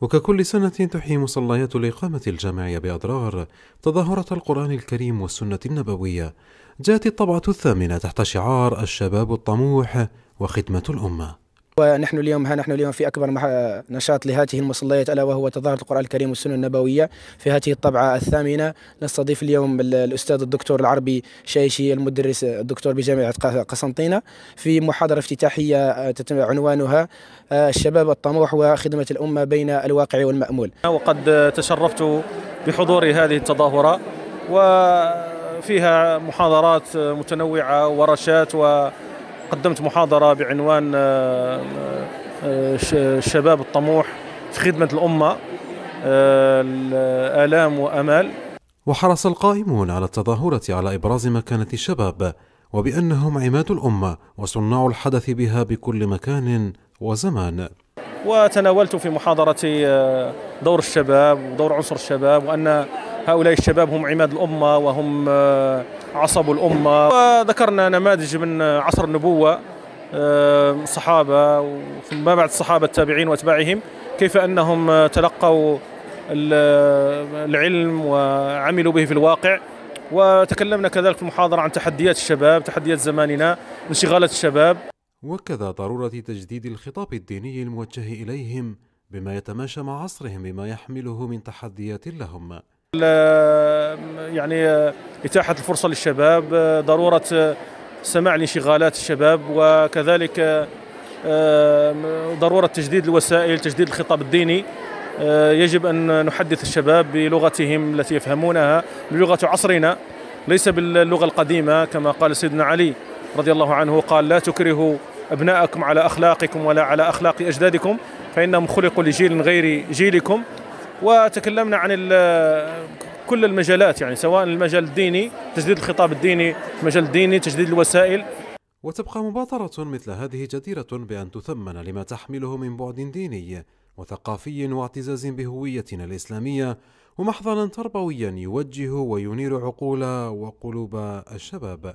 وككل سنة تحيي مصليات الإقامة الجامعية بأضرار تظاهرة القرآن الكريم والسنة النبوية جاءت الطبعة الثامنة تحت شعار الشباب الطموح وخدمة الأمة ونحن اليوم ها نحن اليوم في أكبر نشاط لهذه المصليات ألا وهو تظاهر القرآن الكريم والسنة النبوية في هذه الطبعة الثامنة نستضيف اليوم الأستاذ الدكتور العربي شايشي المدرس الدكتور بجامعة قسنطينة في محاضرة افتتاحية آه، عنوانها آه، الشباب الطموح وخدمة الأمة بين الواقع والمأمول وقد تشرفت بحضور هذه التظاهرة وفيها محاضرات متنوعة ورشات و قدمت محاضرة بعنوان الشباب آه، آه، آه، الطموح في خدمة الأمة آلام وأمال وحرص القائمون على التظاهرة على إبراز مكانة الشباب وبأنهم عماد الأمة وصناع الحدث بها بكل مكان وزمان وتناولت في محاضرتي دور الشباب ودور عنصر الشباب وأن هؤلاء الشباب هم عماد الأمة وهم آه، عصب الأمة وذكرنا نماذج من عصر النبوة آه، الصحابة وما بعد الصحابة التابعين وأتباعهم كيف أنهم آه، تلقوا العلم وعملوا به في الواقع وتكلمنا كذلك في المحاضرة عن تحديات الشباب تحديات زماننا انشغالات الشباب وكذا ضرورة تجديد الخطاب الديني الموجه إليهم بما يتماشى مع عصرهم بما يحمله من تحديات لهم يعني آه، إتاحة الفرصة للشباب آه، ضرورة آه، سماع لانشغالات الشباب وكذلك ضرورة تجديد الوسائل تجديد الخطاب الديني يجب أن نحدث الشباب بلغتهم التي يفهمونها بلغة عصرنا ليس باللغة القديمة كما قال سيدنا علي رضي الله عنه قال لا تكرهوا أبناءكم على أخلاقكم ولا على أخلاق أجدادكم فإنهم خلقوا لجيل غير جيلكم وتكلمنا عن كل المجالات يعني سواء المجال الديني تجديد الخطاب الديني المجال الديني تجديد الوسائل وتبقى مبادرة مثل هذه جديرة بأن تثمن لما تحمله من بعد ديني وثقافي واعتزاز بهويتنا الإسلامية ومحضنا تربويا يوجه وينير عقول وقلوب الشباب.